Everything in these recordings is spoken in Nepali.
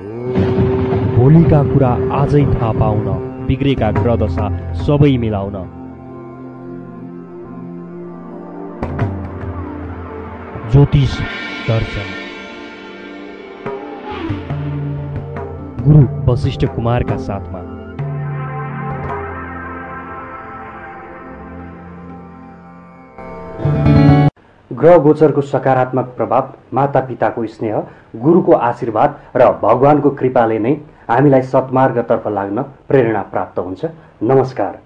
भोलिका कुरा आजै थाहा पाउन बिग्रेका दशा सबै मिलाउन ज्योतिष दर्शन गुरु वशिष्ठ कुमारका साथमा ग्रह गोचरको सकारात्मक प्रभाव माता पिताको स्नेह गुरुको आशीर्वाद र भगवानको कृपाले नै हामीलाई सत्मार्गतर्फ लाग्न प्रेरणा प्राप्त हुन्छ नमस्कार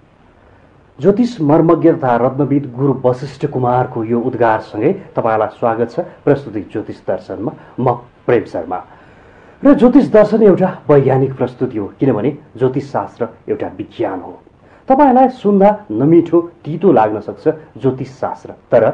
ज्योतिष मर्मज्ञ तथा रत्नविद गुरु वशिष्ठ कुमारको यो उद्घारसँगै तपाईँलाई स्वागत छ प्रस्तुति ज्योतिष दर्शनमा म प्रेम शर्मा र ज्योतिष दर्शन एउटा वैज्ञानिक प्रस्तुति हो किनभने ज्योतिष शास्त्र एउटा विज्ञान हो तपाईँलाई सुन्दा नमिठो तितो लाग्न सक्छ ज्योतिष शास्त्र तर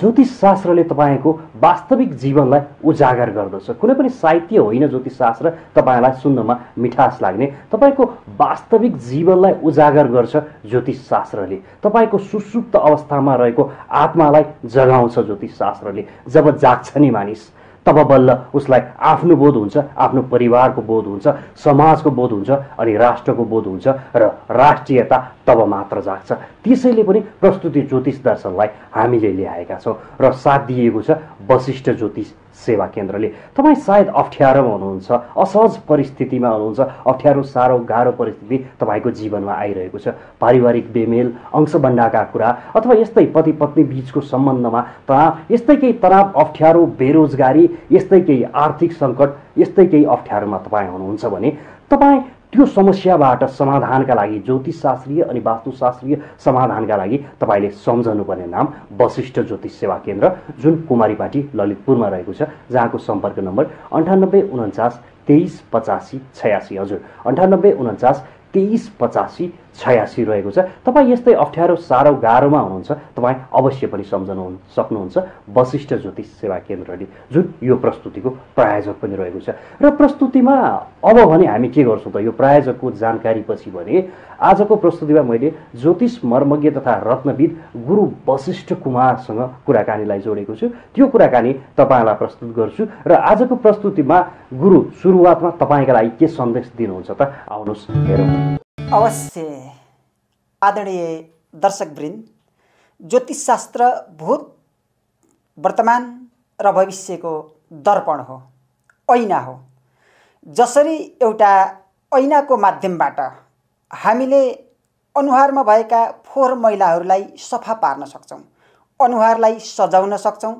ज्योतिष शास्त्रले तपाईँको वास्तविक जीवनलाई उजागर गर्दछ कुनै पनि साहित्य होइन ज्योतिष शास्त्र तपाईँलाई सुन्नमा मिठास लाग्ने तपाईँको वास्तविक जीवनलाई उजागर गर्छ ज्योतिष शास्त्रले तपाईँको सुसुप्त अवस्थामा रहेको आत्मालाई जगाउँछ ज्योतिष शास्त्रले जब जाग्छ नि मानिस तब बल्ल उसलाई आफ्नो बोध हुन्छ आफ्नो परिवारको बोध हुन्छ समाजको बोध हुन्छ अनि राष्ट्रको बोध हुन्छ र राष्ट्रियता तब मात्र जाग्छ त्यसैले पनि प्रस्तुति ज्योतिष दर्शनलाई हामीले ल्याएका छौँ र साथ दिएको छ वशिष्ठ ज्योतिष सेवा केन्द्रले तपाईँ सायद अप्ठ्यारोमा हुनुहुन्छ असहज परिस्थितिमा हुनुहुन्छ अप्ठ्यारो साह्रो गाह्रो परिस्थिति तपाईँको जीवनमा आइरहेको छ पारिवारिक बेमेल अंशभन्डाका कुरा अथवा यस्तै पति पत्नी बिचको सम्बन्धमा तनाव यस्तै केही तनाव अप्ठ्यारो बेरोजगारी यस्तै केही आर्थिक सङ्कट यस्तै केही अप्ठ्यारोमा तपाईँ हुनुहुन्छ भने तपाईँ त्यो समस्याबाट समाधानका लागि ज्योतिष शास्त्रीय अनि वास्तुशास्त्रीय समाधानका लागि तपाईँले सम्झनुपर्ने नाम वशिष्ठ ज्योतिष सेवा केन्द्र जुन कुमारीपाटी ललितपुरमा रहेको छ जहाँको सम्पर्क नम्बर अन्ठानब्बे उन्चास तेइस पचासी छयासी हजुर अन्ठानब्बे उन्चास तेइस पचासी छयासी रहेको छ तपाईँ यस्तै अप्ठ्यारो साह्रो गाह्रोमा हुनुहुन्छ तपाईँ अवश्य पनि सम्झनु सक्नुहुन्छ वशिष्ठ ज्योतिष सेवा केन्द्रले जुन यो प्रस्तुतिको प्रायोजक पनि रहेको छ र प्रस्तुतिमा अब भने हामी के गर्छौँ त यो प्रायोजकको जानकारी पछि भने आजको प्रस्तुतिमा मैले ज्योतिष मर्मज्ञ तथा रत्नविद गुरु वशिष्ठ कुमारसँग कुराकानीलाई जोडेको छु त्यो कुराकानी तपाईँलाई प्रस्तुत गर्छु र आजको प्रस्तुतिमा गुरु सुरुवातमा तपाईँका लागि के सन्देश दिनुहुन्छ त आउनुहोस् हेरौँ अवश्य आदरणीय दर्शकवृन्द ज्योतिषशास्त्र भूत वर्तमान र भविष्यको दर्पण हो ऐना हो जसरी एउटा ऐनाको माध्यमबाट हामीले अनुहारमा भएका फोहोर मैलाहरूलाई सफा पार्न सक्छौँ अनुहारलाई सजाउन सक्छौँ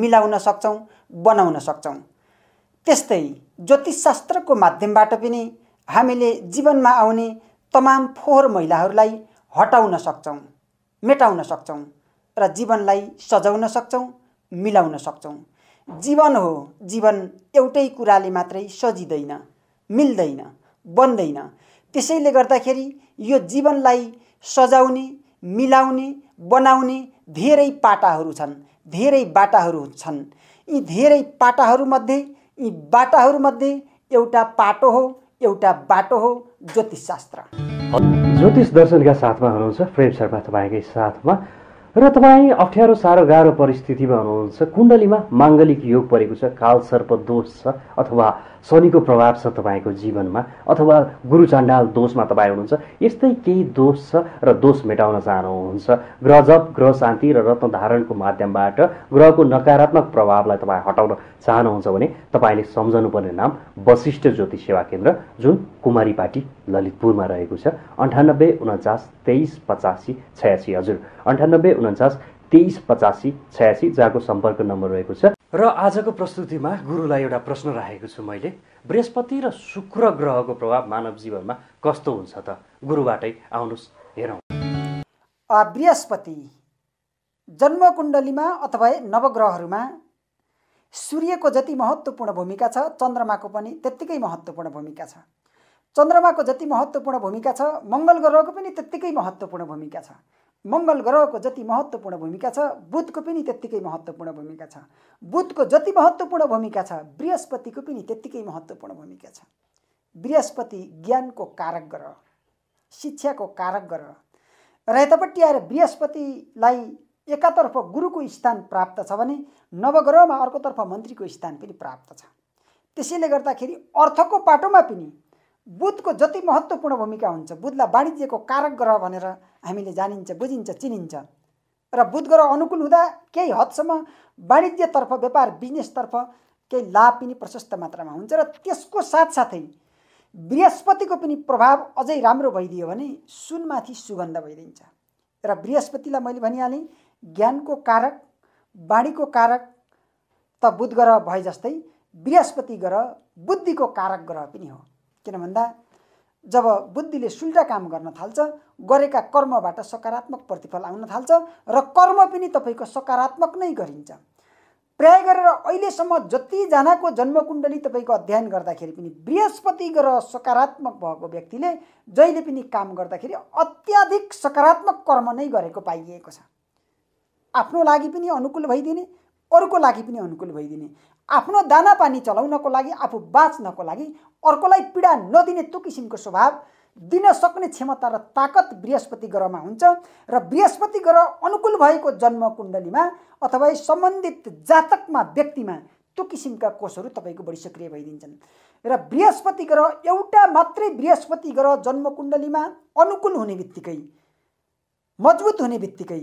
मिलाउन सक्छौँ बनाउन सक्छौँ त्यस्तै ज्योतिषशास्त्रको माध्यमबाट पनि हामीले जीवनमा आउने तमाम फोहोर मैलाहरूलाई हटाउन सक्छौँ मेटाउन सक्छौँ र जीवनलाई सजाउन सक्छौँ मिलाउन सक्छौँ जीवन हो जीवन एउटै कुराले मात्रै सजिँदैन मिल्दैन बन्दैन त्यसैले गर्दाखेरि यो जीवनलाई सजाउने मिलाउने बनाउने धेरै पाटाहरू छन् धेरै बाटाहरू छन् यी धेरै पाटाहरूमध्ये यी बाटाहरूमध्ये एउटा पाटो हो एउटा बाटो हो ज्योतिष शास्त्र ज्योतिष दर्शनका साथमा हुनुहुन्छ प्रेम शर्मा तपाईँकै साथमा र तपाईँ अप्ठ्यारो साह्रो गाह्रो परिस्थितिमा हुनुहुन्छ कुण्डलीमा माङ्गलिक योग परेको छ काल सर्प दोष छ अथवा शनिको प्रभाव छ तपाईँको जीवनमा अथवा गुरु चण्डाल दोषमा तपाईँ हुनुहुन्छ यस्तै केही दोष छ र दोष मेटाउन चाहनुहुन्छ ग्रह जप ग्रह शान्ति र रत्न धारणको माध्यमबाट ग्रहको नकारात्मक प्रभावलाई तपाईँ हटाउन चाहनुहुन्छ भने तपाईँले सम्झनुपर्ने नाम वशिष्ठ ज्योतिष सेवा केन्द्र जुन कुमारीपाटी ललितपुरमा रहेको छ अन्ठानब्बे उन्चास तेइस पचासी छयासी हजुर अन्ठानब्बे उन्चास तेइस पचासी छयासी जहाँको सम्पर्क नम्बर रहेको छ र आजको प्रस्तुतिमा गुरुलाई एउटा प्रश्न राखेको छु मैले बृहस्पति र शुक्र ग्रहको प्रभाव मानव जीवनमा कस्तो हुन्छ त गुरुबाटै आउनुहोस् हेरौँ बृहस्पति जन्मकुण्डलीमा अथवा नवग्रहहरूमा सूर्यको जति महत्त्वपूर्ण भूमिका छ चन्द्रमाको पनि त्यत्तिकै महत्त्वपूर्ण भूमिका छ चन्द्रमाको जति महत्त्वपूर्ण भूमिका छ मङ्गल ग्रहको पनि त्यत्तिकै महत्त्वपूर्ण भूमिका छ मङ्गल ग्रहको जति महत्त्वपूर्ण भूमिका छ बुधको पनि त्यत्तिकै महत्त्वपूर्ण भूमिका छ बुधको जति महत्त्वपूर्ण भूमिका छ बृहस्पतिको पनि त्यत्तिकै महत्त्वपूर्ण भूमिका छ बृहस्पति ज्ञानको कारक ग्रह शिक्षाको कारक ग्रह र यतापट्टि आएर बृहस्पतिलाई एकातर्फ गुरुको स्थान प्राप्त छ भने नवग्रहमा अर्कोतर्फ मन्त्रीको स्थान पनि प्राप्त छ त्यसैले गर्दाखेरि अर्थको पाटोमा पनि बुधको जति महत्त्वपूर्ण भूमिका हुन्छ बुधलाई वाणिज्यको कारक ग्रह भनेर हामीले जानिन्छ बुझिन्छ चिनिन्छ र बुध ग्रह अनुकूल हुँदा केही हदसम्म वाणिज्यतर्फ व्यापार बिजनेसतर्फ केही लाभ पनि प्रशस्त मात्रामा हुन्छ र त्यसको साथसाथै बृहस्पतिको पनि प्रभाव अझै राम्रो भइदियो भने सुनमाथि सुगन्ध भइदिन्छ र बृहस्पतिलाई मैले भनिहालेँ ज्ञानको कारक वाणीको कारक त बुध ग्रह भए जस्तै बृहस्पति ग्रह बुद्धिको कारक ग्रह पनि हो किन भन्दा जब बुद्धिले सुल्टा काम गर्न थाल्छ गरेका कर्मबाट सकारात्मक प्रतिफल आउन थाल्छ र कर्म पनि तपाईँको सकारात्मक नै गरिन्छ प्राय गरेर अहिलेसम्म जतिजनाको जन्मकुण्डली तपाईँको अध्ययन गर्दाखेरि पनि बृहस्पति ग्रह सकारात्मक भएको व्यक्तिले जहिले पनि काम गर्दाखेरि अत्याधिक सकारात्मक कर्म नै गरेको पाइएको छ आफ्नो लागि पनि अनुकूल भइदिने अरूको लागि पनि अनुकूल भइदिने आफ्नो दाना पानी चलाउनको लागि आफू बाँच्नको लागि अर्कोलाई पीडा नदिने त्यो किसिमको स्वभाव दिन सक्ने क्षमता र ताकत बृहस्पति ग्रहमा हुन्छ र बृहस्पति ग्रह अनुकूल भएको जन्मकुण्डलीमा अथवा सम्बन्धित जातकमा व्यक्तिमा त्यो किसिमका कोषहरू तपाईँको बढी सक्रिय भइदिन्छन् र बृहस्पति ग्रह एउटा मात्रै बृहस्पति ग्रह जन्मकुण्डलीमा अनुकूल हुने बित्तिकै मजबुत हुने बित्तिकै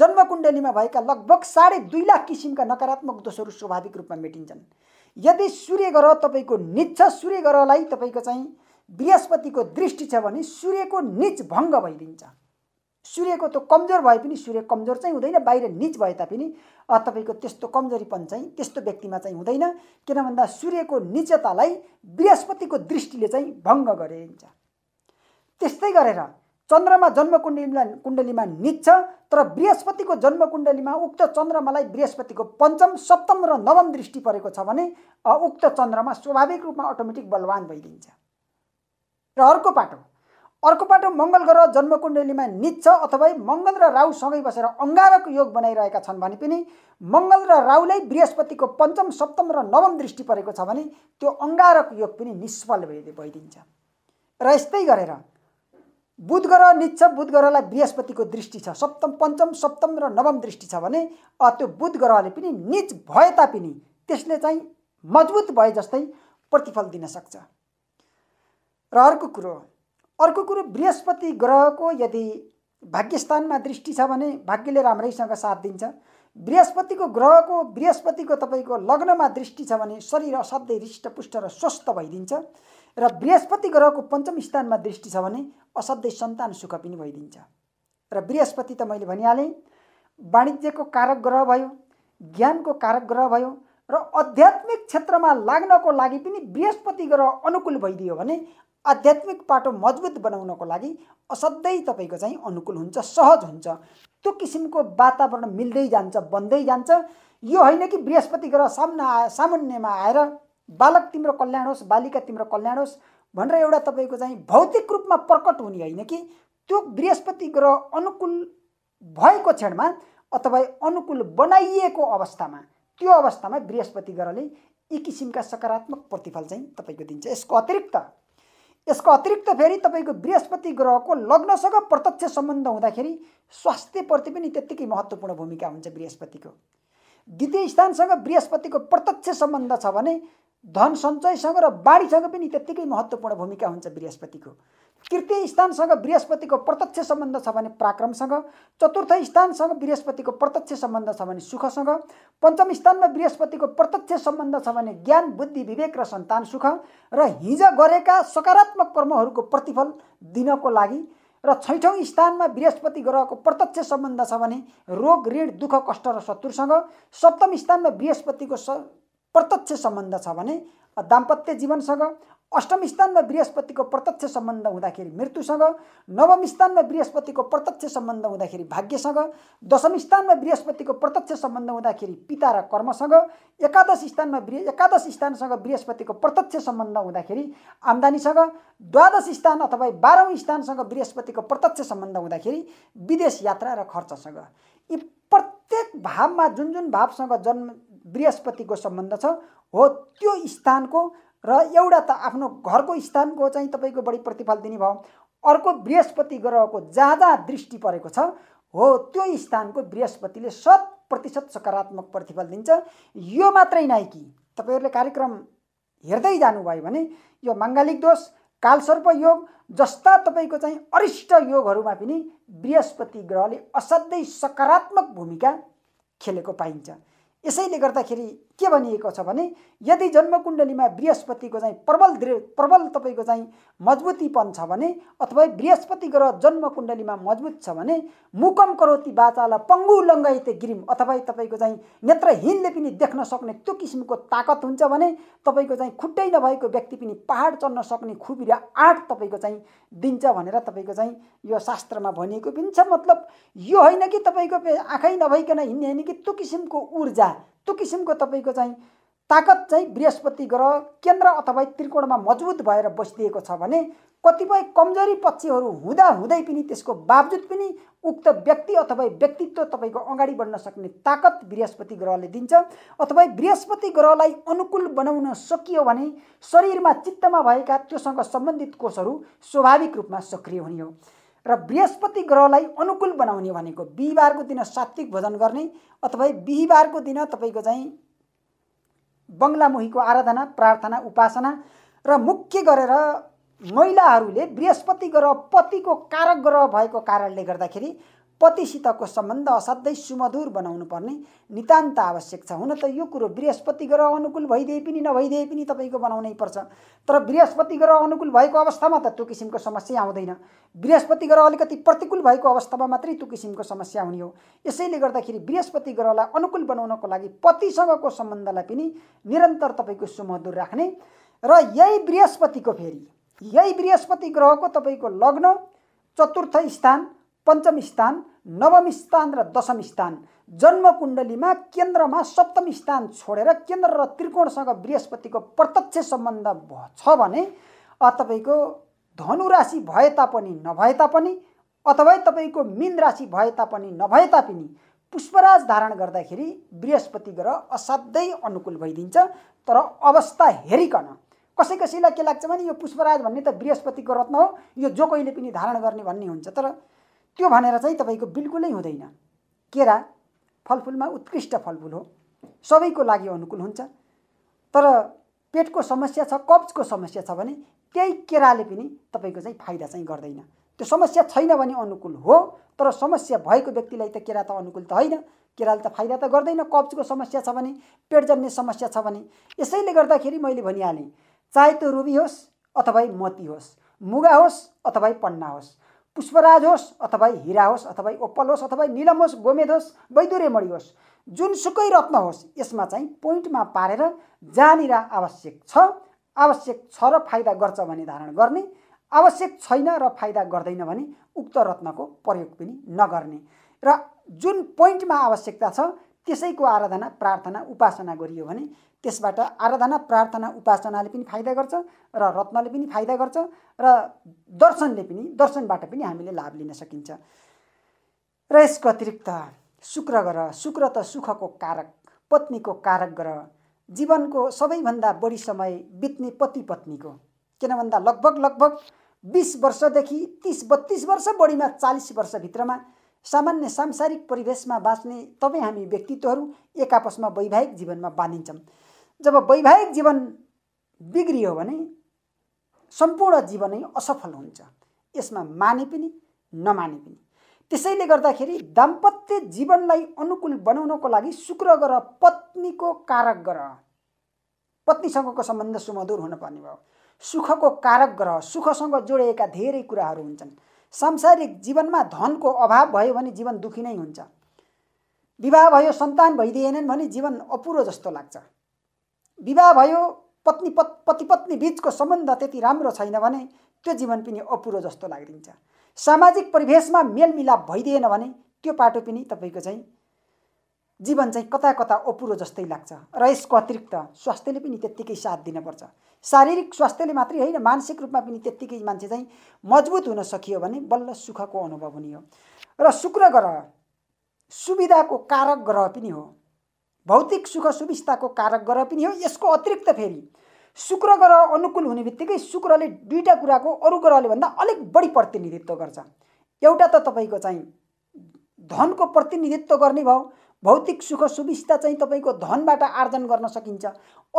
जन्मकुण्डलीमा भएका लगभग साढे दुई लाख किसिमका नकारात्मक दोषहरू स्वाभाविक रूपमा मेटिन्छन् यदि सूर्य ग्रह तपाईँको निज छ सूर्य ग्रहलाई तपाईँको चाहिँ बृहस्पतिको दृष्टि छ भने सूर्यको निज भङ्ग भइदिन्छ सूर्यको त कमजोर भए पनि सूर्य कमजोर चाहिँ हुँदैन बाहिर निज भए तापनि तपाईँको त्यस्तो कमजोरीपन चाहिँ त्यस्तो व्यक्तिमा चाहिँ हुँदैन किन भन्दा सूर्यको निजतालाई बृहस्पतिको दृष्टिले चाहिँ भङ्ग गरिन्छ त्यस्तै गरेर चन्द्रमा जन्मकुण्डलीमा कुण्डलीमा निच्छ तर बृहस्पतिको जन्मकुण्डलीमा उक्त चन्द्रमालाई बृहस्पतिको पञ्चम सप्तम र नवम दृष्टि परेको छ भने उक्त चन्द्रमा स्वाभाविक रूपमा अटोमेटिक बलवान भइदिन्छ र अर्को पाटो अर्को पाटो मङ्गल ग्रह जन्मकुण्डलीमा निच्छ अथवा मङ्गल र राहु सँगै बसेर अङ्गारक योग बनाइरहेका छन् भने पनि मङ्गल र राहुलाई बृहस्पतिको पञ्चम सप्तम र नवम दृष्टि परेको छ भने त्यो अङ्गारक योग पनि निष्फल भइदिन्छ र यस्तै गरेर बुध ग्रह निच्छ बुध ग्रहलाई बृहस्पतिको दृष्टि छ सप्तम पञ्चम सप्तम र नवम दृष्टि छ भने त्यो बुध ग्रहले पनि निच भए तापनि त्यसले चाहिँ मजबुत भए जस्तै प्रतिफल दिन सक्छ र अर्को कुरो अर्को कुरो बृहस्पति ग्रहको यदि भाग्यस्थानमा दृष्टि छ भने भाग्यले राम्रैसँग साथ दिन्छ बृहस्पतिको ग्रहको बृहस्पतिको तपाईँको लग्नमा दृष्टि छ भने शरीर असाध्यै हृष्टपुष्ट र स्वस्थ भइदिन्छ र बृहस्पति ग्रहको पञ्चम स्थानमा दृष्टि छ भने असाध्यै सन्तान सुख पनि भइदिन्छ र बृहस्पति त मैले भनिहालेँ वाणिज्यको कारक ग्रह भयो ज्ञानको कारक ग्रह भयो र आध्यात्मिक क्षेत्रमा लाग्नको लागि पनि बृहस्पति ग्रह अनुकूल भइदियो भने आध्यात्मिक पाटो मजबुत बनाउनको लागि असाध्यै तपाईँको चाहिँ अनुकूल हुन्छ सहज हुन्छ त्यो किसिमको वातावरण मिल्दै जान्छ बन्दै जान्छ यो होइन कि बृहस्पति ग्रह सामना आए सामान्यमा आएर बालक तिम्रो कल्याण होस् बालिका तिम्रो कल्याण होस् भनेर एउटा तपाईँको चाहिँ भौतिक रूपमा प्रकट हुने होइन कि त्यो बृहस्पति ग्रह अनुकूल भएको क्षणमा अथवा अनुकूल बनाइएको अवस्थामा त्यो अवस्थामा बृहस्पति ग्रहले यी किसिमका सकारात्मक प्रतिफल चाहिँ तपाईँको दिन्छ यसको अतिरिक्त यसको अतिरिक्त फेरि तपाईँको बृहस्पति ग्रहको लग्नसँग प्रत्यक्ष सम्बन्ध हुँदाखेरि स्वास्थ्यप्रति पनि त्यत्तिकै महत्त्वपूर्ण भूमिका हुन्छ बृहस्पतिको द्वितीय स्थानसँग बृहस्पतिको प्रत्यक्ष सम्बन्ध छ भने धन सञ्चयसँग र बाढीसँग पनि त्यत्तिकै महत्त्वपूर्ण भूमिका हुन्छ बृहस्पतिको तृतीय स्थानसँग बृहस्पतिको प्रत्यक्ष सम्बन्ध छ भने पराक्रमसँग चतुर्थ स्थानसँग बृहस्पतिको प्रत्यक्ष सम्बन्ध छ भने सुखसँग पञ्चम स्थानमा बृहस्पतिको प्रत्यक्ष सम्बन्ध छ भने ज्ञान बुद्धि विवेक र सन्तान सुख र हिज गरेका सकारात्मक कर्महरूको प्रतिफल दिनको लागि र छैठौँ स्थानमा बृहस्पति ग्रहको प्रत्यक्ष सम्बन्ध छ भने रोग ऋण दुःख कष्ट र शत्रुसँग सप्तम स्थानमा बृहस्पतिको प्रत्यक्ष सम्बन्ध छ भने दाम्पत्य जीवनसँग अष्टम स्थानमा बृहस्पतिको प्रत्यक्ष सम्बन्ध हुँदाखेरि मृत्युसँग नवम स्थानमा बृहस्पतिको प्रत्यक्ष सम्बन्ध हुँदाखेरि भाग्यसँग दशम स्थानमा बृहस्पतिको प्रत्यक्ष सम्बन्ध हुँदाखेरि पिता र कर्मसँग एकादश स्थानमा बृह एकादश स्थानसँग बृहस्पतिको प्रत्यक्ष सम्बन्ध हुँदाखेरि आम्दानीसँग द्वादश स्थान अथवा बाह्रौँ स्थानसँग बृहस्पतिको प्रत्यक्ष सम्बन्ध हुँदाखेरि विदेश यात्रा र खर्चसँग यी प्रत्येक भावमा जुन जुन भावसँग जन्म बृहस्पतिको सम्बन्ध छ हो त्यो स्थानको र एउटा त आफ्नो घरको स्थानको चाहिँ तपाईँको बढी प्रतिफल दिने भयो अर्को बृहस्पति ग्रहको ज्यादा दृष्टि परेको छ हो त्यो स्थानको बृहस्पतिले शत प्रतिशत सकारात्मक प्रतिफल दिन्छ यो मात्रै नै कि तपाईँहरूले कार्यक्रम हेर्दै जानुभयो भने यो माङ्गालिक दोष कालसर्प योग जस्ता तपाईँको चाहिँ अरिष्ट योगहरूमा पनि बृहस्पति ग्रहले असाध्यै सकारात्मक भूमिका खेलेको पाइन्छ यसैले गर्दाखेरि के भनिएको छ भने यदि जन्मकुण्डलीमा बृहस्पतिको चाहिँ प्रबल दृ प्रबल तपाईँको चाहिँ मजबुतीपन छ भने अथवा बृहस्पति ग्रह जन्मकुण्डलीमा मजबुत छ भने मुकम करोती बाचालाई पङ्गु लङ्गाइते गिरिम अथवा तपाईँको चाहिँ नेत्रहीनले पनि देख्न सक्ने त्यो किसिमको ताकत हुन्छ भने तपाईँको चाहिँ खुट्टै नभएको व्यक्ति पनि पहाड चढ्न सक्ने खुबी र आँट तपाईँको चाहिँ दिन्छ भनेर तपाईँको चाहिँ यो शास्त्रमा भनिएको पनि छ मतलब यो होइन कि तपाईँको आँखै नभइकन हिँड्ने होइन कि त्यो किसिमको ऊर्जा त्यो किसिमको तपाईँको चाहिँ ताकत चाहिँ बृहस्पति ग्रह केन्द्र अथवा त्रिकोणमा मजबुत भएर बसिदिएको छ भने कतिपय कमजोरी पक्षहरू हुँदै पनि त्यसको बावजुद पनि उक्त व्यक्ति अथवा व्यक्तित्व तपाईँको अगाडि बढ्न सक्ने ताकत बृहस्पति ग्रहले दिन्छ अथवा बृहस्पति ग्रहलाई अनुकूल बनाउन सकियो भने शरीरमा चित्तमा भएका त्योसँग सम्बन्धित कोषहरू स्वाभाविक रूपमा सक्रिय हुने हो र बृहस्पति ग्रहलाई अनुकूल बनाउने भनेको बिहिबारको दिन सात्विक भोजन गर्ने अथवा बिहिबारको दिन तपाईँको चाहिँ बङ्गलामुखीको आराधना प्रार्थना उपासना र मुख्य गरेर महिलाहरूले बृहस्पति ग्रह पतिको कारक ग्रह भएको कारणले गर्दाखेरि पतिसितको सम्बन्ध असाध्यै सुमधुर बनाउनु पर्ने नितान्त आवश्यक छ हुन त यो कुरो बृहस्पति ग्रह अनुकूल भइदिए पनि नभइदिए पनि तपाईँको बनाउनै पर्छ तर बृहस्पति ग्रह अनुकूल भएको अवस्थामा त त्यो किसिमको समस्या आउँदैन बृहस्पति ग्रह अलिकति प्रतिकूल भएको अवस्थामा मात्रै त्यो किसिमको समस्या हुने हो यसैले गर्दाखेरि बृहस्पति ग्रहलाई अनुकूल बनाउनको लागि पतिसँगको सम्बन्धलाई पनि निरन्तर तपाईँको सुमधुर राख्ने र यही बृहस्पतिको फेरि यही बृहस्पति ग्रहको तपाईँको लग्न चतुर्थ स्थान पञ्चम स्थान नवम स्थान र दशम स्थान जन्मकुण्डलीमा केन्द्रमा सप्तम स्थान छोडेर केन्द्र र त्रिकोणसँग बृहस्पतिको प्रत्यक्ष सम्बन्ध छ भने तपाईँको धनु राशि भए तापनि नभए तापनि अथवा तपाईँको मीन राशि भए तापनि नभए तापनि पुष्पराज धारण गर्दाखेरि बृहस्पति ग्रह असाध्यै अनुकूल भइदिन्छ तर अवस्था हेरिकन कसै कसैलाई के लाग्छ भने यो पुष्पराज भन्ने त बृहस्पतिको रत्न हो यो जो कहिले पनि धारण गर्ने भन्ने हुन्छ तर त्यो भनेर चाहिँ तपाईँको बिल्कुलै हुँदैन केरा फलफुलमा उत्कृष्ट फलफुल हो सबैको लागि अनुकूल हुन्छ तर पेटको समस्या छ कब्जको समस्या छ भने त्यही केराले पनि तपाईँको चाहिँ फाइदा चाहिँ गर्दैन त्यो समस्या छैन भने अनुकूल हो तर समस्या भएको व्यक्तिलाई त केरा त अनुकूल त होइन केराले त फाइदा त गर्दैन कब्जको समस्या छ भने पेट जन्ने समस्या छ भने यसैले गर्दाखेरि मैले भनिहालेँ चाहे त्यो रुबी होस् अथवा मती होस् मुगा होस् अथवा पन्ना होस् पुष्पराज होस् अथवा हिरा होस् अथवा ओप्पल होस् अथवा निलम होस् गोमेद होस् मणि होस् जुनसुकै रत्न होस् यसमा चाहिँ पोइन्टमा पारेर जहाँनिर आवश्यक छ आवश्यक छ र फाइदा गर्छ भने धारण गर्ने आवश्यक छैन र फाइदा गर्दैन भने उक्त रत्नको प्रयोग पनि नगर्ने र जुन पोइन्टमा आवश्यकता छ त्यसैको आराधना प्रार्थना उपासना गरियो भने त्यसबाट आराधना प्रार्थना उपासनाले पनि फाइदा गर्छ र रत्नले पनि फाइदा गर्छ र दर्शनले पनि दर्शनबाट पनि हामीले लाभ लिन सकिन्छ र यसको अतिरिक्त शुक्र ग्रह शुक्र त सुखको कारक पत्नीको कारक ग्रह जीवनको सबैभन्दा बढी समय बित्ने पति पत्नीको किन भन्दा लगभग लगभग बिस वर्षदेखि तिस बत्तिस वर्ष बढीमा चालिस वर्षभित्रमा सामान्य सांसारिक परिवेशमा बाँच्ने तपाईँ हामी व्यक्तित्वहरू एक आपसमा वैवाहिक जीवनमा बाँधिन्छौँ जब वैवाहिक जीवन बिग्रियो भने सम्पूर्ण जीवनै असफल हुन्छ यसमा माने पनि नमाने पनि त्यसैले गर्दाखेरि दाम्पत्य जीवनलाई अनुकूल बनाउनको लागि शुक्र ग्रह पत्नीको कारक ग्रह पत्नीसँगको सम्बन्ध सुमधुर हुनुपर्ने भयो सुखको कारक ग्रह सुखसँग जोडिएका धेरै कुराहरू हुन्छन् सांसारिक जीवनमा धनको अभाव भयो भने जीवन दुखी नै हुन्छ विवाह भयो सन्तान भइदिएनन् भने जीवन अपुरो जस्तो लाग्छ विवाह भयो पत्नी पत् पति पत्नी बिचको सम्बन्ध त्यति राम्रो छैन भने त्यो जीवन पनि अपुरो जस्तो लागिदिन्छ सामाजिक परिवेशमा मेलमिलाप भइदिएन भने त्यो पाटो पनि तपाईँको चाहिँ जीवन चाहिँ कता कता अपुरो जस्तै लाग्छ र यसको अतिरिक्त स्वास्थ्यले पनि त्यत्तिकै साथ दिनुपर्छ शारीरिक स्वास्थ्यले मात्रै होइन मानसिक रूपमा पनि त्यत्तिकै मान्छे चाहिँ मजबुत हुन सकियो भने बल्ल सुखको अनुभव हुने हो र शुक्र ग्रह सुविधाको कारक ग्रह पनि हो भौतिक सुख सुविस्ताको कारक ग्रह पनि हो यसको अतिरिक्त फेरि शुक्र ग्रह अनुकूल हुने बित्तिकै शुक्रले दुईवटा कुराको अरू ग्रहले भन्दा अलिक बढी प्रतिनिधित्व गर्छ एउटा त तपाईँको चाहिँ धनको प्रतिनिधित्व गर्ने भयो भौतिक सुख सुविस्ता चाहिँ तपाईँको धनबाट आर्जन गर्न सकिन्छ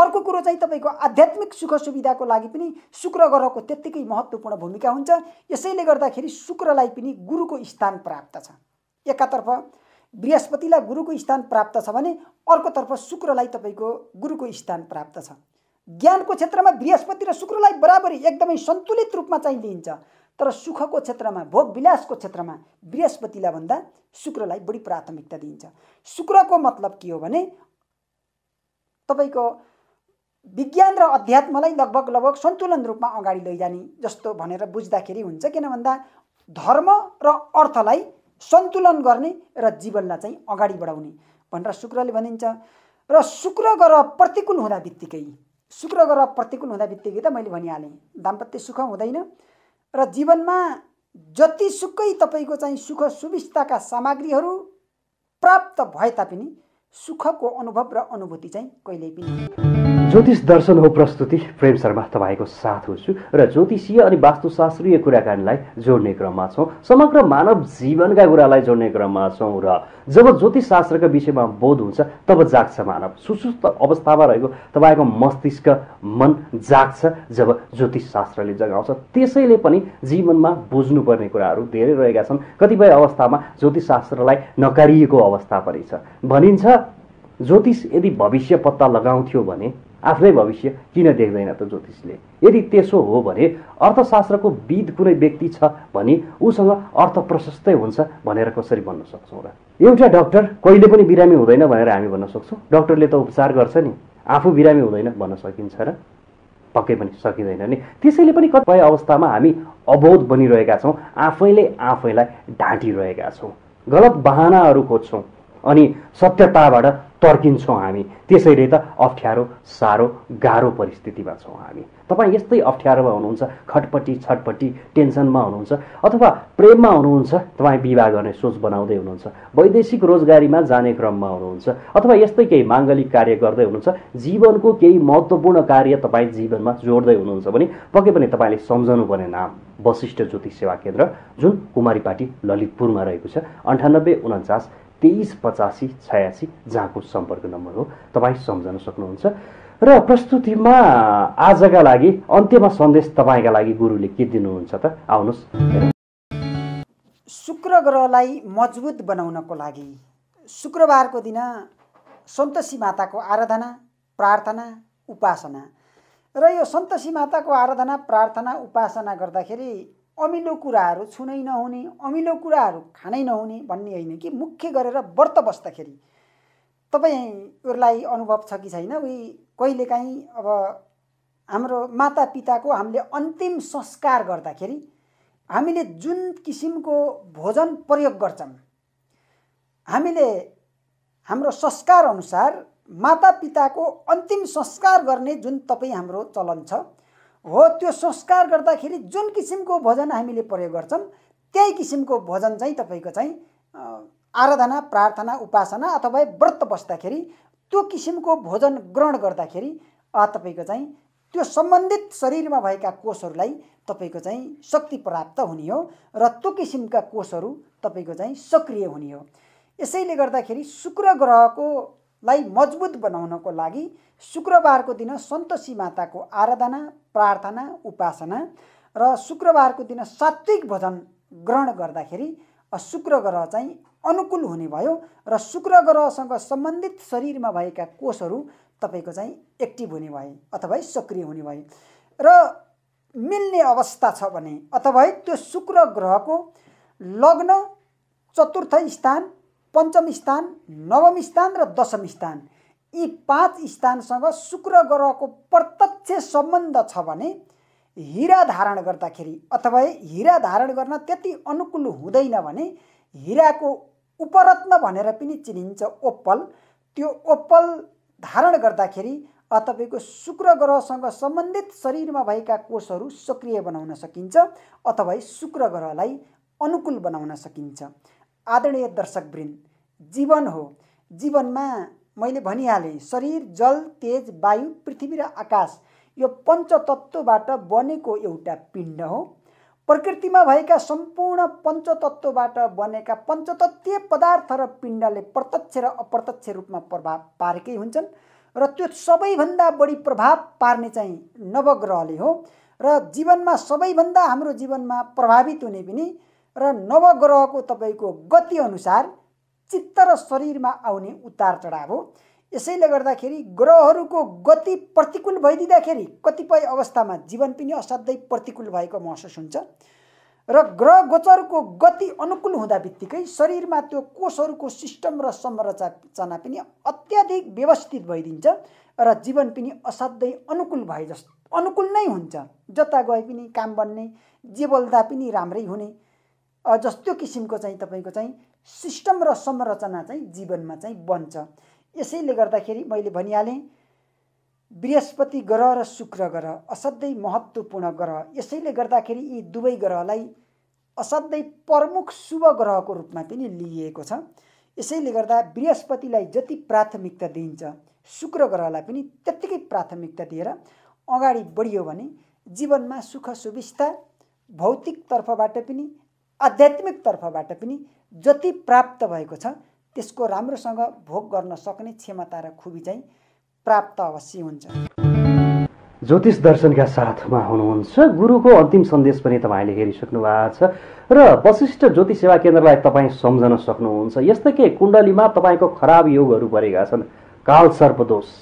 अर्को कुरो चाहिँ तपाईँको आध्यात्मिक सुख सुविधाको लागि पनि शुक्र ग्रहको त्यत्तिकै महत्त्वपूर्ण भूमिका हुन्छ यसैले गर्दाखेरि शुक्रलाई पनि गुरुको स्थान प्राप्त छ एकातर्फ बृहस्पतिलाई गुरुको स्थान प्राप्त छ भने अर्कोतर्फ शुक्रलाई तपाईँको गुरुको स्थान प्राप्त छ ज्ञानको क्षेत्रमा बृहस्पति र शुक्रलाई बराबरी एकदमै सन्तुलित रूपमा चाहिँ लिइन्छ तर सुखको क्षेत्रमा भोग विलासको क्षेत्रमा बृहस्पतिलाई भन्दा शुक्रलाई बढी प्राथमिकता दिइन्छ शुक्रको मतलब के हो भने तपाईँको विज्ञान र अध्यात्मलाई लगभग लगभग सन्तुलन रूपमा अगाडि लैजाने जस्तो भनेर बुझ्दाखेरि हुन्छ किन भन्दा धर्म र अर्थलाई सन्तुलन गर्ने र जीवनलाई चाहिँ अगाडि बढाउने भनेर शुक्रले भनिन्छ र शुक्र ग्रह प्रतिकूल हुँदा बित्तिकै शुक्र ग्रह प्रतिकूल हुँदा बित्तिकै त मैले भनिहालेँ दाम्पत्य सुख हुँदैन र जीवनमा जतिसुकै तपाईँको चाहिँ सुख सुविस्ताका सामग्रीहरू प्राप्त भए तापनि सुखको अनुभव र अनुभूति चाहिँ कहिल्यै पनि ज्योतिष दर्शन हो प्रस्तुति प्रेम शर्मा तपाईँको साथ हुन्छु र ज्योतिषीय अनि वास्तुशास्त्रीय कुराकानीलाई जोड्ने क्रममा छौँ समग्र मानव जीवनका कुरालाई जोड्ने क्रममा छौँ र जब ज्योतिष शास्त्रको विषयमा बोध हुन्छ तब जाग्छ मानव सुसुस्त अवस्थामा रहेको तपाईँको मस्तिष्क मन जाग्छ जब ज्योतिष शास्त्रले जगाउँछ त्यसैले पनि जीवनमा बुझ्नुपर्ने कुराहरू धेरै रहेका छन् कतिपय अवस्थामा ज्योतिष शास्त्रलाई नकारिएको अवस्था पनि छ भनिन्छ ज्योतिष यदि भविष्य पत्ता लगाउँथ्यो भने आफ्नै भविष्य किन देख्दैन त ज्योतिषले यदि त्यसो हो भने अर्थशास्त्रको विद कुनै व्यक्ति छ भने उसँग अर्थ प्रशस्तै हुन्छ भनेर कसरी भन्न सक्छौँ र एउटा डक्टर कहिले पनि बिरामी हुँदैन भनेर हामी भन्न सक्छौँ डक्टरले त उपचार गर्छ नि आफू बिरामी हुँदैन भन्न सकिन्छ र पक्कै पनि सकिँदैन नि त्यसैले पनि कतिपय अवस्थामा हामी अबोध बनिरहेका छौँ आफैले आफैलाई ढाँटिरहेका छौँ गलत बहानाहरू खोज्छौँ अनि सत्यताबाट तर्किन्छौँ हामी त्यसैले त अप्ठ्यारो साह्रो गाह्रो परिस्थितिमा छौँ हामी तपाईँ यस्तै अप्ठ्यारोमा हुनुहुन्छ खटपट्टि छटपट्टि टेन्सनमा हुनुहुन्छ अथवा प्रेममा हुनुहुन्छ तपाईँ विवाह गर्ने सोच बनाउँदै हुनुहुन्छ वैदेशिक रोजगारीमा जाने क्रममा हुनुहुन्छ अथवा यस्तै केही माङ्गलिक कार्य गर्दै हुनुहुन्छ जीवनको केही महत्त्वपूर्ण कार्य तपाईँ जीवनमा जोड्दै हुनुहुन्छ भने पक्कै पनि तपाईँले सम्झनुपर्ने नाम वशिष्ठ ज्योतिष सेवा केन्द्र जुन कुमारीपाटी ललितपुरमा रहेको छ अन्ठानब्बे उन्चास तेइस पचासी छयासी जहाँको सम्पर्क नम्बर हो तपाईँ सम्झन सक्नुहुन्छ र प्रस्तुतिमा आजका लागि अन्त्यमा सन्देश तपाईँका लागि गुरुले के दिनुहुन्छ त आउनुहोस् शुक्र ग्रहलाई मजबुत बनाउनको लागि शुक्रबारको दिन सन्तोषी माताको आराधना प्रार्थना उपासना र यो सन्तोषी माताको आराधना प्रार्थना उपासना गर्दाखेरि अमिलो कुराहरू छुनै नहुने अमिलो कुराहरू खानै नहुने भन्ने होइन कि मुख्य गरेर व्रत बस्दाखेरि तपाईँहरूलाई अनुभव छ कि छैन उही कहिलेकाहीँ अब हाम्रो मातापिताको हामीले अन्तिम संस्कार गर्दाखेरि हामीले जुन किसिमको भोजन प्रयोग गर्छौँ हामीले हाम्रो संस्कार अनुसार मातापिताको अन्तिम संस्कार गर्ने जुन तपाईँ हाम्रो चलन छ हो त्यो संस्कार गर्दाखेरि जुन किसिमको भोजन हामीले प्रयोग गर्छौँ त्यही किसिमको भोजन चाहिँ तपाईँको चाहिँ आराधना प्रार्थना उपासना अथवा व्रत बस्दाखेरि त्यो किसिमको भोजन ग्रहण गर्दाखेरि तपाईँको चाहिँ त्यो सम्बन्धित शरीरमा भएका कोषहरूलाई तपाईँको चाहिँ शक्ति प्राप्त हुने हो र त्यो किसिमका कोषहरू तपाईँको चाहिँ सक्रिय हुने हो यसैले गर्दाखेरि शुक्र ग्रहको लाई मजबुत बनाउनको लागि शुक्रबारको दिन सन्तोषी माताको आराधना प्रार्थना उपासना र शुक्रबारको दिन सात्विक भजन ग्रहण गर्दाखेरि शुक्र ग्रह चाहिँ अनुकूल हुने भयो र शुक्र ग्रहसँग सम्बन्धित शरीरमा भएका कोषहरू तपाईँको चाहिँ एक्टिभ हुने भए अथवा सक्रिय हुने भए र मिल्ने अवस्था छ भने अथवा त्यो शुक्र ग्रहको लग्न चतुर्थ स्थान पञ्चम स्थान नवम स्थान र दशम स्थान यी पाँच स्थानसँग शुक्र ग्रहको प्रत्यक्ष सम्बन्ध छ भने हिरा धारण गर्दाखेरि अथवा हिरा धारण गर्न त्यति अनुकूल हुँदैन भने हिराको उपरत्न भनेर पनि चिनिन्छ ओप्पल त्यो ओप्पल धारण गर्दाखेरि तपाईँको शुक्र ग्रहसँग सम्बन्धित शरीरमा भएका कोषहरू सक्रिय बनाउन सकिन्छ अथवा शुक्र ग्रहलाई अनुकूल बनाउन सकिन्छ आदरणीय दर्शकवृन्द जीवन हो जीवनमा मैले भनिहालेँ शरीर जल तेज वायु पृथ्वी र आकाश यो पञ्चतत्त्वबाट बनेको एउटा पिण्ड हो प्रकृतिमा भएका सम्पूर्ण पञ्चतत्त्वबाट बनेका पञ्चतत्त्वीय पदार्थ र पिण्डले प्रत्यक्ष र अप्रत्यक्ष रूपमा प्रभाव पारेकै हुन्छन् र त्यो सबैभन्दा बढी प्रभाव पार्ने चाहिँ नवग्रहले हो र जीवनमा सबैभन्दा हाम्रो जीवनमा प्रभावित हुने पनि र नवग्रहको तपाईँको गतिअनुसार चित्त र शरीरमा आउने उतार चढाव हो यसैले गर्दाखेरि ग्रहहरूको गति प्रतिकूल भइदिँदाखेरि कतिपय अवस्थामा जीवन पनि असाध्यै प्रतिकूल भएको महसुस हुन्छ र ग्रह गोचरको गति अनुकूल हुँदा बित्तिकै शरीरमा त्यो कोषहरूको सिस्टम र संरचना पनि अत्याधिक व्यवस्थित भइदिन्छ र जीवन पनि असाध्यै अनुकूल भए जस्तो अनुकूल नै हुन्छ जता गए पनि काम बन्ने जे बोल्दा पनि राम्रै हुने जस्तो किसिमको चाहिँ तपाईँको चाहिँ सिस्टम र संरचना चाहिँ जीवनमा चाहिँ बन्छ यसैले गर्दाखेरि मैले भनिहालेँ बृहस्पति ग्रह र शुक्र ग्रह असाध्यै महत्त्वपूर्ण ग्रह यसैले गर्दाखेरि यी दुवै ग्रहलाई असाध्यै प्रमुख शुभ ग्रहको रूपमा पनि लिइएको छ यसैले गर्दा बृहस्पतिलाई जति प्राथमिकता दिइन्छ शुक्र ग्रहलाई पनि त्यत्तिकै प्राथमिकता दिएर अगाडि बढियो भने जीवनमा सुख सुविस्ता भौतिक तर्फबाट पनि आध्यात्मिक तर्फबाट पनि जति प्राप्त भएको छ त्यसको राम्रोसँग भोग गर्न सक्ने क्षमता र खुबी चाहिँ प्राप्त अवश्य हुन्छ ज्योतिष दर्शनका साथमा हुनुहुन्छ गुरुको अन्तिम सन्देश पनि तपाईँले हेरिसक्नु भएको छ र वशिष्ठ ज्योतिष सेवा केन्द्रलाई तपाईँ सम्झन सक्नुहुन्छ यस्तै के कुण्डलीमा तपाईँको खराब योगहरू परेका छन् काल दोष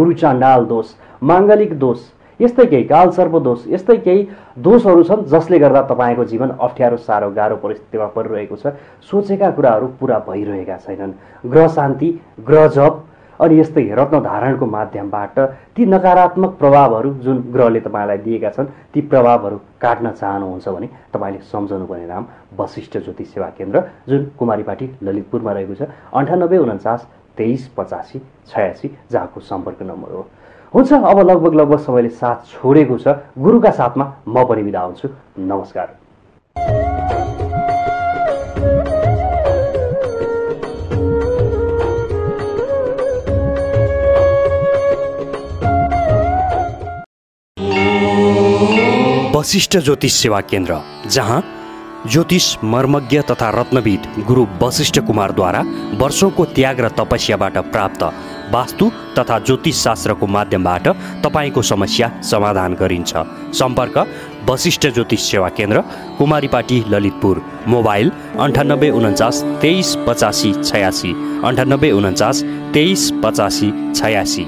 गुरु चाण्डाल दोष माङ्गलिक दोष यस्तै केही कालसर्पदोष यस्तै केही दोषहरू छन् जसले गर्दा तपाईँको जीवन अप्ठ्यारो साह्रो गाह्रो परिस्थितिमा परिरहेको छ सोचेका कुराहरू पुरा भइरहेका छैनन् ग्रह शान्ति ग्रह जप अनि यस्तै रत्न धारणको माध्यमबाट ती नकारात्मक प्रभावहरू जुन ग्रहले तपाईँलाई दिएका छन् ती प्रभावहरू काट्न चाहनुहुन्छ भने तपाईँले सम्झनुपर्ने नाम वशिष्ठ ज्योतिष सेवा केन्द्र जुन कुमारीपाटी ललितपुरमा रहेको छ अन्ठानब्बे उन्चास तेइस पचासी छयासी जहाँको सम्पर्क नम्बर हो हुन्छ अब लगभग लगभग सबैले साथ छोडेको छ गुरुका साथमा म पनि बिदा हुन्छु नमस्कार वशिष्ठ ज्योतिष सेवा केन्द्र जहाँ ज्योतिष मर्मज्ञ तथा रत्नविद गुरु वशिष्ठ कुमारद्वारा वर्षौँको त्याग र तपस्याबाट प्राप्त वास्तु तथा शास्त्रको माध्यमबाट तपाईँको समस्या समाधान गरिन्छ सम्पर्क वशिष्ठ ज्योतिष सेवा केन्द्र कुमारीपाटी ललितपुर मोबाइल अन्ठानब्बे उन्चास तेइस पचासी छयासी अन्ठानब्बे उन्चास तेइस पचासी छयासी